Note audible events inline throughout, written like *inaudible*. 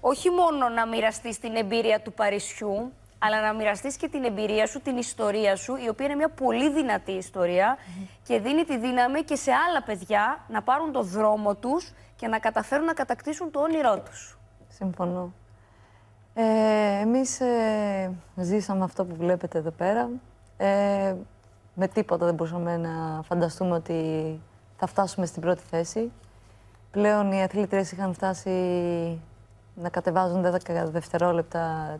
όχι μόνο να μοιραστείς την εμπειρία του Παρισιού, αλλά να μοιραστείς και την εμπειρία σου, την ιστορία σου, η οποία είναι μια πολύ δυνατή ιστορία και δίνει τη δύναμη και σε άλλα παιδιά να πάρουν το δρόμο τους και να καταφέρουν να κατακτήσουν το όνειρό τους. Συμφωνώ. Ε, εμείς ε, ζήσαμε αυτό που βλέπετε εδώ πέρα. Ε, με τίποτα δεν μπορούσαμε να φανταστούμε ότι θα φτάσουμε στην πρώτη θέση. Πλέον οι αθλητές είχαν φτάσει να κατεβάζουν 10 δευτερόλεπτα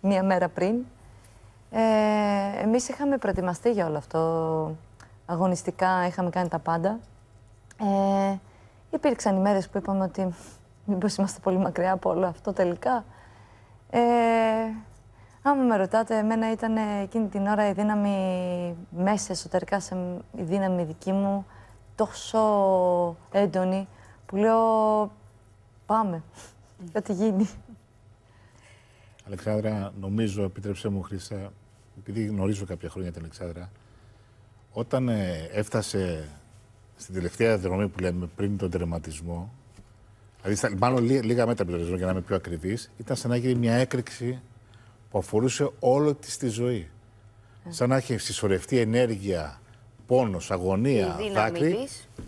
μία μέρα πριν. Ε, εμείς είχαμε προετοιμαστεί για όλο αυτό. Αγωνιστικά είχαμε κάνει τα πάντα. Ε, υπήρξαν οι που είπαμε ότι μήπως είμαστε πολύ μακριά από όλο αυτό τελικά. Ε, άμα με ρωτάτε, εμένα ήταν εκείνη την ώρα η δύναμη μέσα εσωτερικά, σε, η δύναμη δική μου, τόσο έντονη, που λέω πάμε. Κάτι γίνει. Αλεξάνδρα, νομίζω, επίτρεψέ μου, Χρήσα, επειδή γνωρίζω κάποια χρόνια την Αλεξάνδρα, όταν ε, έφτασε στην τελευταία δρομή που λέμε πριν τον τερματισμό, δηλαδή μάλλον λίγα, μέτρα πριν για να είμαι πιο ακριβής, ήταν σαν να γίνει μια έκρηξη που αφορούσε όλη της τη ζωή. Ε. Σαν να έχει συσσωρευτεί ενέργεια, πόνος, αγωνία, δάκρυ.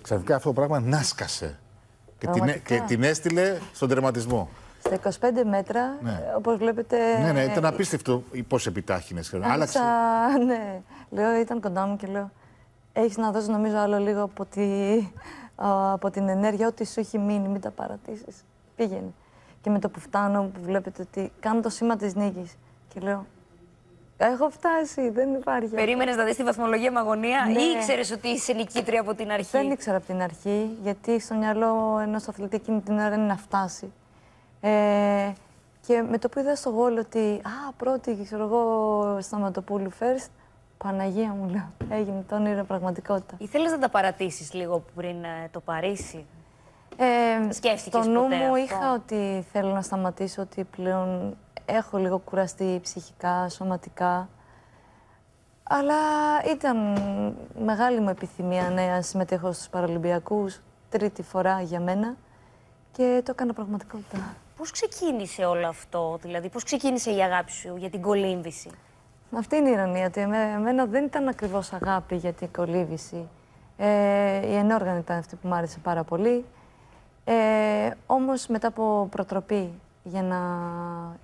Ξαφνικά αυτό το πράγμα νάσκασε. Και την, και την έστειλε στον τερματισμό. Στα 25 μέτρα, ναι. όπως βλέπετε. Ναι, ναι, ήταν ε, απίστευτο πώς επιτάχυνες. Άλλαξε. *laughs* Ναι, λέω, ήταν κοντά μου και λέω. Έχεις να δώσεις νομίζω άλλο λίγο από, από την ενέργεια, ό,τι σου έχει μείνει, μην τα παρατήσεις. Πήγαινε. Και με το που φτάνω, που βλέπετε ότι κάνω το σήμα της νίκης. Και λέω, τα έχω φτάσει, δεν υπάρχει. Περίμενες να δεις τη βαθμολογία με αγωνία ναι. ή ήξερες ότι είσαι νικήτρια από την αρχή. Δεν ήξερα από την αρχή, γιατί στο μυαλό ενός αθλητή εκείνη την ώρα είναι να φτάσει. Ε, και με το που είδα στο γόλο ότι Α, πρώτη, ξέρω εγώ, Σταματοπούλου first. Παναγία μου λέω. Έγινε το όνειρο πραγματικότητα. Ήθελες να τα παρατήσεις λίγο πριν ε, το Παρίσι, ε, Σκέφτηκες στο νου μου είχα ότι θέλω να σταματήσω, ότι πλέον έχω λίγο κουραστεί ψυχικά, σωματικά. Αλλά ήταν μεγάλη μου επιθυμία να συμμετέχω στους Παραολυμπιακούς, τρίτη φορά για μένα και το έκανα πραγματικότητα. Πώς ξεκίνησε όλο αυτό, δηλαδή, πώς ξεκίνησε η αγάπη σου για την κολύμβηση. Αυτή είναι η ηρωνία, ότι εμένα δεν ήταν ακριβώς αγάπη για την κολύμβηση. Ε, η ενόργανη ήταν αυτή που μου άρεσε πάρα πολύ. Ε, όμως μετά από προτροπή για να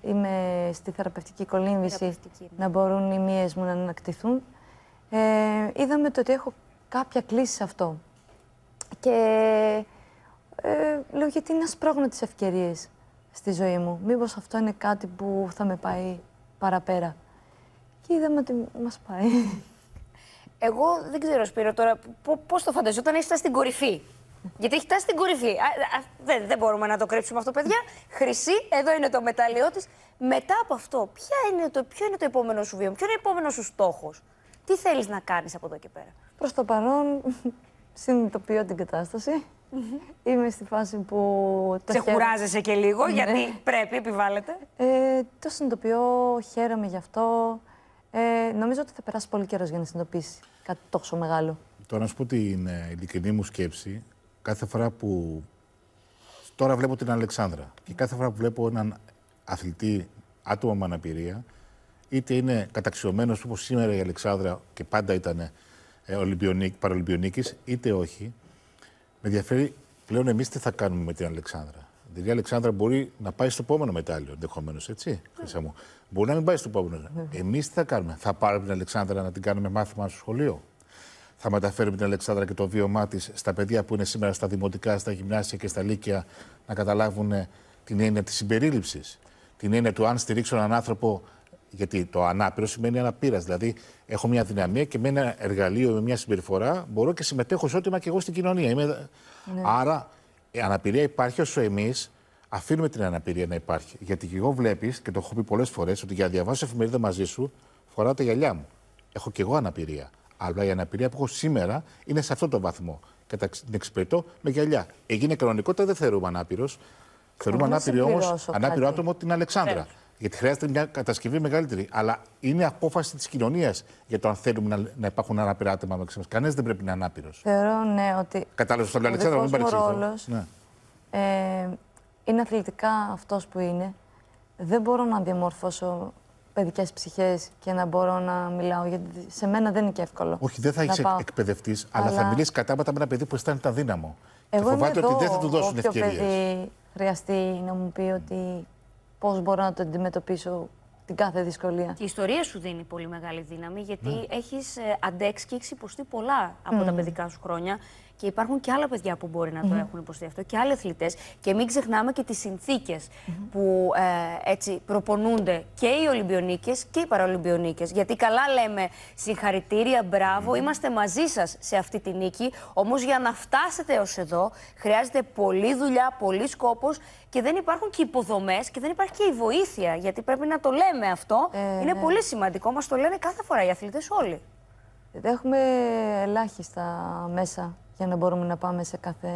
είμαι στη θεραπευτική κολύμβηση, ναι. να μπορούν οι μύες μου να ανακτηθούν, ε, είδαμε το ότι έχω κάποια κλίση σε αυτό. Και ε, λέω γιατί να σπρώχνω τις ευκαιρίες στη ζωή μου. Μήπως αυτό είναι κάτι που θα με πάει παραπέρα. Και είδαμε ότι μας πάει. Εγώ δεν ξέρω, Σπύρο, τώρα πώς το φανταζόταν, ήσασταν στην κορυφή. Γιατί έχει φτάσει στην κορυφή. Α, α, δεν, δεν μπορούμε να το κρύψουμε αυτό, παιδιά. Χρυσή, εδώ είναι το μετάλλιό της. Μετά από αυτό, ποια είναι το, ποιο είναι το επόμενο σου βίο, ποιο είναι ο επόμενος σου στόχος, τι θέλεις να κάνεις από εδώ και πέρα. Προς το παρόν, *laughs* συνειδητοποιώ την κατάσταση. Είμαι στη φάση που. Σε Ξεκουράζεσαι και λίγο, ναι. γιατί πρέπει, επιβάλλεται. Ε, το συνειδητοποιώ, χαίρομαι γι' αυτό. Ε, νομίζω ότι θα περάσει πολύ καιρός για να συνειδητοποιήσει κάτι τόσο μεγάλο. Τώρα, να σου πω την ειλικρινή μου σκέψη, κάθε φορά που. Τώρα βλέπω την Αλεξάνδρα. Και κάθε φορά που βλέπω έναν αθλητή, άτομο με αναπηρία, είτε είναι καταξιωμένος όπως σήμερα η Αλεξάνδρα και πάντα ήταν ε, παρολυμπιονίκης, είτε όχι. Με ενδιαφέρει πλέον εμείς τι θα κάνουμε με την Αλεξάνδρα. Δηλαδή η Αλεξάνδρα μπορεί να πάει στο επόμενο μετάλλιο ενδεχομένως, έτσι, Χρυσά μου. Μπορεί να μην πάει στο επόμενο. Ναι. Εμείς τι θα κάνουμε, θα πάρουμε την Αλεξάνδρα να την κάνουμε μάθημα στο σχολείο θα μεταφέρουμε την Αλεξάνδρα και το βίωμά της στα παιδιά που είναι σήμερα στα δημοτικά, στα γυμνάσια και στα λύκεια να καταλάβουν ε, την έννοια της συμπερίληψης. Την έννοια του αν στηρίξω έναν άνθρωπο, γιατί το ανάπηρο σημαίνει αναπήρας. Δηλαδή, έχω μια δυναμία και με ένα εργαλείο, με μια συμπεριφορά, μπορώ και συμμετέχω ισότιμα και εγώ στην κοινωνία. Είμαι... Ναι. Άρα, η αναπηρία υπάρχει όσο εμείς αφήνουμε την αναπηρία να υπάρχει. Γιατί και εγώ βλέπεις, και το έχω πει πολλές φορές, ότι για να διαβάσω εφημερίδα μαζί σου, φοράω τα γυαλιά μου. Έχω και εγώ αναπηρία. Αλλά η αναπηρία που έχω σήμερα είναι σε αυτό το βαθμό. Κατά την εξυπηρετώ με γυαλιά. Έγινε κανονικότητα, δεν θεωρούμε ανάπηρος. Θεωρούμε ανάπηρο όμω ανάπηρο άτομο την Αλεξάνδρα. Ναι. Γιατί χρειάζεται μια κατασκευή μεγαλύτερη. Αλλά είναι απόφαση της κοινωνίας για το αν θέλουμε να, να υπάρχουν ανάπηρα άτομα μεταξύ μα. Κανένας δεν πρέπει να είναι ανάπηρος. Θεωρώ, ναι, ότι. Κατάλαβες τον Αλεξάνδρα, μην Ναι. Ε, είναι αθλητικά αυτός που είναι. Δεν μπορώ να διαμορφώσω παιδικές ψυχές και να μπορώ να μιλάω. Γιατί σε μένα δεν είναι και εύκολο. Όχι, δεν θα είσαι εκπαιδευτής, αλλά... θα μιλήσεις κατάματα με ένα παιδί που αισθάνεται αδύναμο. Εγώ και φοβάται ότι δεν θα του δώσουν ευκαιρίες. παιδί χρειαστεί να μου πει ότι πώς μπορώ να το αντιμετωπίσω την κάθε δυσκολία. Και η ιστορία σου δίνει πολύ μεγάλη δύναμη, γιατί mm. έχει αντέξει και έχεις ε, υποστεί πολλά από τα παιδικά σου χρόνια. Και υπάρχουν και άλλα παιδιά που μπορεί να το έχουν υποστεί αυτό και άλλοι αθλητές. Και μην ξεχνάμε και τις συνθήκες που ε, έτσι προπονούνται και οι Ολυμπιονίκες και οι Παραολυμπιονίκες. Γιατί καλά λέμε συγχαρητήρια, μπράβο, mm. είμαστε μαζί σας σε αυτή τη νίκη. Όμως για να φτάσετε ως εδώ χρειάζεται πολλή δουλειά, πολλή σκόπος και δεν υπάρχουν και υποδομές και δεν υπάρχει και η βοήθεια. Γιατί πρέπει να το λέμε αυτό. Ε, Είναι ναι. πολύ σημαντικό. Μας το λένε κάθε φορά οι αθλητές όλοι. Ε, έχουμε ελάχιστα μέσα για να μπορούμε να πάμε σε κάθε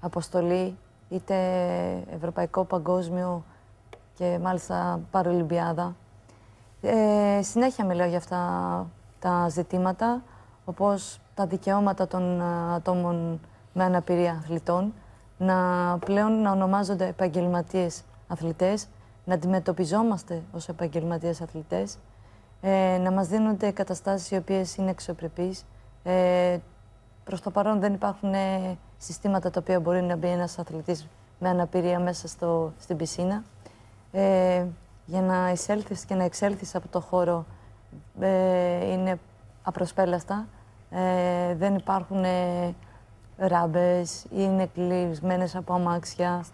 αποστολή, είτε ευρωπαϊκό, παγκόσμιο και μάλιστα παρολυμπιάδα. Ε, συνέχεια μιλάω για αυτά τα ζητήματα, όπως τα δικαιώματα των ε, ατόμων με αναπηρία αθλητών, να πλέον να ονομάζονται επαγγελματίες αθλητές, να αντιμετωπιζόμαστε ως επαγγελματίες αθλητές, ε, να μας δίνονται καταστάσεις οι οποίες είναι εξωπρεπείς, ε, Προς το παρόν δεν υπάρχουν ε, συστήματα τα οποία μπορεί να μπει ένας αθλητής με αναπηρία μέσα στο, στην πισίνα. Ε, για να εισέλθεις και να εξέλθεις από το χώρο ε, είναι απροσπέλαστα. δεν υπάρχουν ράμπες, είναι κλεισμένες από αμάξια.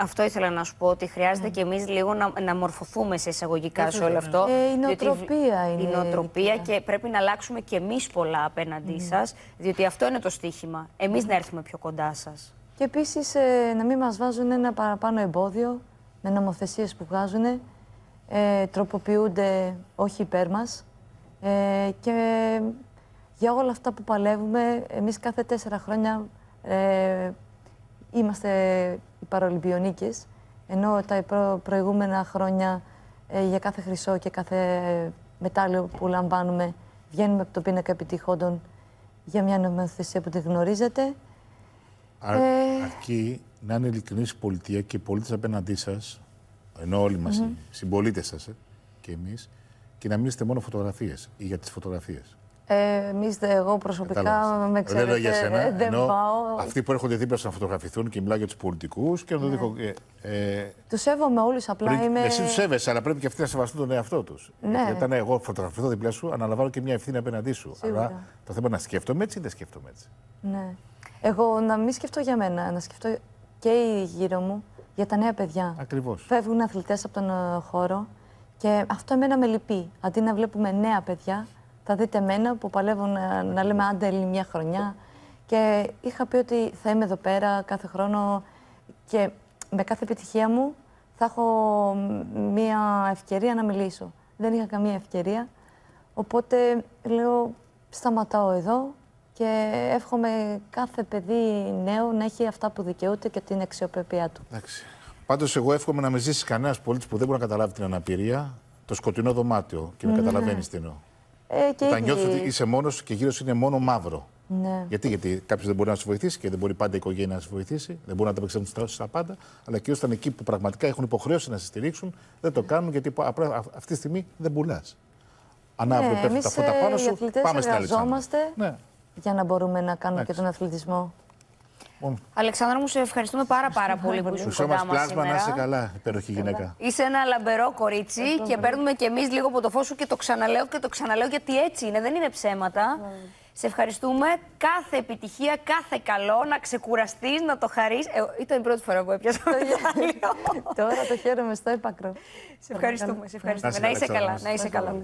Αυτό ήθελα να σου πω, ότι χρειάζεται ναι. και εμείς λίγο να, να μορφωθούμε σε εισαγωγικά σε όλο ε, αυτό. Ε, η νοοτροπία είναι. Η νοοτροπία και πρέπει να αλλάξουμε και εμείς πολλά απέναντί mm. Ναι. σας, διότι αυτό είναι το στοίχημα. Εμείς mm. Ναι. να έρθουμε πιο κοντά σας. Και επίσης ε, να μην μας βάζουν ένα παραπάνω εμπόδιο με νομοθεσίες που βγάζουν. Ε, τροποποιούνται όχι υπέρ μας. ε, και για όλα αυτά που παλεύουμε. Εμείς κάθε τέσσερα χρόνια ε, είμαστε οι παρολυμπιονίκες, ενώ τα προηγούμενα χρόνια ε, για κάθε χρυσό και κάθε μετάλλιο που λαμβάνουμε βγαίνουμε από το πίνακα επιτυχόντων για μια νομοθεσία που τη γνωρίζετε. Α, ε, Αρκεί να είναι ειλικρινής η πολιτεία και οι πολίτες απέναντί σας, ενώ όλοι μας mm -hmm. οι συμπολίτες σας ε, και εμείς, και να μην είστε μόνο φωτογραφίες ή για τις φωτογραφίες. Εμείς εγώ προσωπικά με ξέρετε, Λέω για σένα, ε, Αυτοί που έρχονται δίπλα να φωτογραφηθούν και μιλάω για τους πολιτικούς και να το ναι. δείχνω. Ε, ε, τους σέβομαι όλους, απλά είμαι. Εσύ τους σέβεσαι, αλλά πρέπει και αυτοί να σεβαστούν τον εαυτό τους. Ναι. Γιατί όταν εγώ φωτογραφηθώ δίπλα σου, αναλαμβάνω και μια ευθύνη απέναντί σου. Αλλά το θέμα να σκέφτομαι έτσι ή δεν σκέφτομαι έτσι. Ναι. Εγώ να μην σκεφτώ για μένα, να σκεφτώ και γύρω μου για τα νέα παιδιά. Ακριβώς. Φεύγουν αθλητές από τον ε, χώρο και αυτό εμένα με λυπεί. Αντί να βλέπουμε νέα παιδιά, θα δείτε μένα που παλεύω ε, να, λέμε άντελη μια χρονιά. Και είχα πει ότι θα είμαι εδώ πέρα κάθε χρόνο και με κάθε επιτυχία μου θα έχω μία ευκαιρία να μιλήσω. Δεν είχα καμία ευκαιρία, οπότε λέω σταματάω εδώ και εύχομαι κάθε παιδί νέο να έχει αυτά που δικαιούται και την αξιοπρέπειά του. Εντάξει. Πάντως εγώ εύχομαι να με ζήσει κανένας πολίτης που δεν μπορεί να καταλάβει την αναπηρία, το σκοτεινό δωμάτιο και με ναι. καταλαβαίνει τι εννοώ. Ε, και Όταν νιώθεις ότι είσαι μόνος και γύρω σου είναι μόνο μαύρο. Ναι. Γιατί, γιατί κάποιος δεν μπορεί να σου βοηθήσει και δεν μπορεί πάντα η οικογένεια να σου βοηθήσει, δεν μπορεί να τα ανταπεξέλθουν τα πάντα, αλλά κυρίω όταν εκεί που πραγματικά έχουν υποχρέωση να σε στηρίξουν, δεν το κάνουν γιατί απλά αυτή τη στιγμή δεν πουλάς. Αν ναι, πέφτουν τα φώτα ε, πάνω σου. Οι πάμε εργαζόμαστε ναι. για να μπορούμε να κάνουμε Άξι. και τον αθλητισμό. Αλεξάνδρα μου, σε ευχαριστούμε πάρα πάρα πολύ που ήσουν κοντά μας πλάσμα, να είσαι καλά, υπέροχη γυναίκα. Είσαι ένα λαμπερό κορίτσι και παίρνουμε κι εμείς λίγο από το φως σου και το ξαναλέω και το ξαναλέω γιατί έτσι είναι, δεν είναι ψέματα. Ναι. Σε ευχαριστούμε. Κάθε επιτυχία, κάθε καλό, να ξεκουραστείς, να το χαρείς. Ε, ήταν η πρώτη φορά που έπιασα το *laughs* Τώρα το χαίρομαι στο έπακρο. Σε ευχαριστούμε. ευχαριστούμε. Να είσαι καλά. Να είσαι καλά.